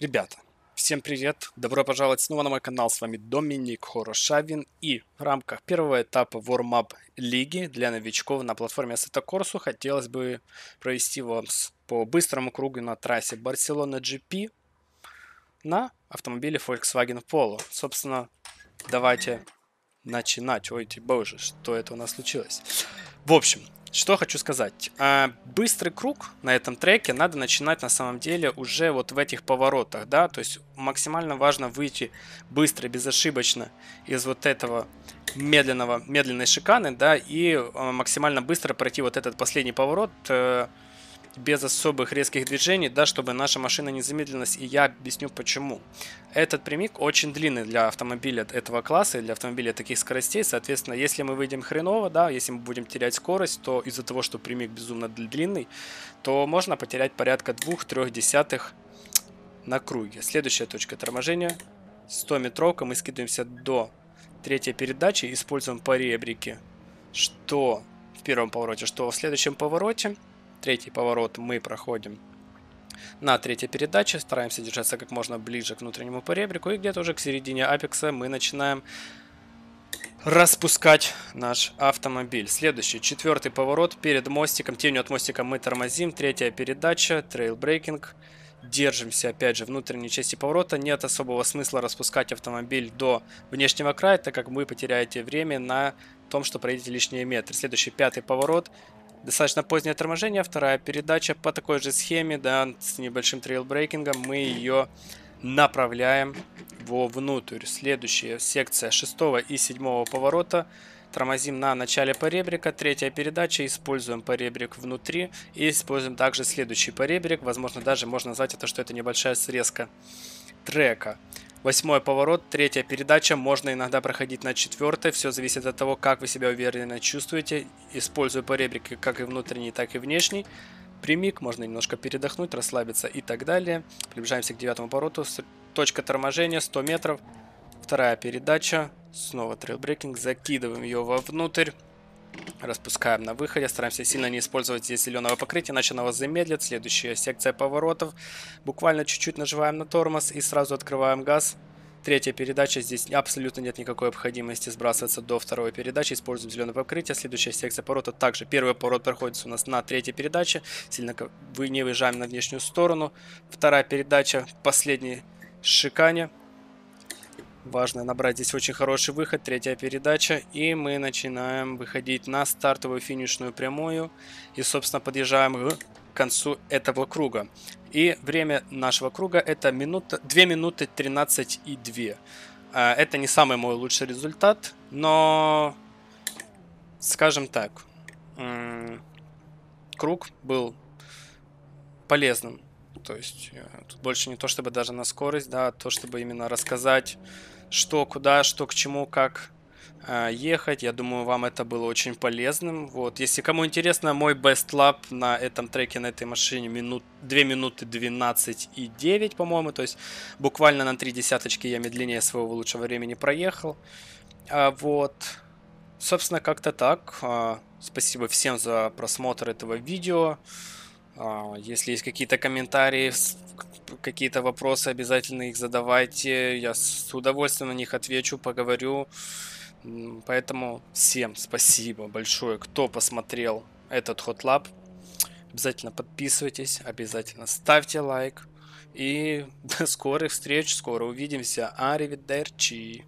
Ребята, всем привет! Добро пожаловать снова на мой канал. С вами Доминик Хорошавин. И в рамках первого этапа Warm-Up лиги для новичков на платформе Assetto Corsa хотелось бы провести вам по быстрому кругу на трассе Барселона GP на автомобиле Volkswagen Polo. Собственно, давайте начинать. Ой, боже, что это у нас случилось? В общем, что хочу сказать. А, быстрый круг на этом треке надо начинать на самом деле уже вот в этих поворотах, да, то есть максимально важно выйти быстро, безошибочно из вот этого медленного, медленной шиканы, да, и а, максимально быстро пройти вот этот последний поворот, э, без особых резких движений, да, чтобы наша машина не замедлилась, и я объясню почему. Этот прямик очень длинный для автомобиля этого класса и для автомобиля таких скоростей, соответственно, если мы выйдем хреново, да, если мы будем терять скорость, то из-за того, что прямик безумно длинный, то можно потерять порядка 2-3 десятых на круге. Следующая точка торможения 100 метровка, мы скидываемся до третьей передачи, используем по ребрике, что в первом повороте, что в следующем повороте. Третий поворот мы проходим на третьей передаче, стараемся держаться как можно ближе к внутреннему поребрику, и где-то уже к середине апекса мы начинаем распускать наш автомобиль. Следующий, четвертый поворот перед мостиком, тенью от мостика мы тормозим, третья передача, трейлбрейкинг, держимся опять же внутренней части поворота, нет особого смысла распускать автомобиль до внешнего края, так как вы потеряете время на том, что проедете лишние метры. Следующий пятый поворот, достаточно позднее торможение, вторая передача по такой же схеме, да, с небольшим трейлбрейкингом, мы ее направляем вовнутрь. Следующая секция 6 и 7 поворота. Тормозим на начале поребрика, третья передача, используем поребрик внутри и используем также следующий поребрик. Возможно, даже можно назвать это, что это небольшая срезка трека. Восьмой поворот, третья передача, можно иногда проходить на четвертой, все зависит от того, как вы себя уверенно чувствуете, используя поребрик как и внутренний, так и внешний. Прямик, можно немножко передохнуть, расслабиться и так далее. Приближаемся к девятому повороту, точка торможения 100 метров, вторая передача, снова трейлбрекинг, закидываем ее вовнутрь. Распускаем на выходе, стараемся сильно не использовать здесь зеленого покрытия, иначе оно вас замедлит. Следующая секция поворотов. Буквально чуть-чуть нажимаем на тормоз и сразу открываем газ. Третья передача, здесь абсолютно нет никакой необходимости сбрасываться до второй передачи, используем зеленое покрытие, следующая секция поворота также. Первый поворот проходит у нас на третьей передаче, сильно вы не выезжаем на внешнюю сторону. Вторая передача, последнее шикане, Важно набрать здесь очень хороший выход, третья передача, и мы начинаем выходить на стартовую финишную прямую, и, собственно, подъезжаем к концу этого круга. И время нашего круга это минута, 2 минуты 13 и 2. А, это не самый мой лучший результат, но, скажем так, круг был полезным то есть э, тут больше не то, чтобы даже на скорость, да, а то, чтобы именно рассказать, что, куда, что к чему, как э, ехать. Я думаю, вам это было очень полезным. Вот, если кому интересно, мой best lap на этом треке, на этой машине минут, 2 минуты 12 и 9, по-моему. То есть буквально на 3 десяточки я медленнее своего лучшего времени проехал. А, вот, собственно, как-то так. А, спасибо всем за просмотр этого видео. А, если есть какие-то комментарии, какие-то вопросы, обязательно их задавайте. Я с удовольствием на них отвечу, поговорю. Поэтому всем спасибо большое, кто посмотрел этот Hot Lab. Обязательно подписывайтесь, обязательно ставьте лайк. И до скорых встреч, скоро увидимся. Аривидерчи!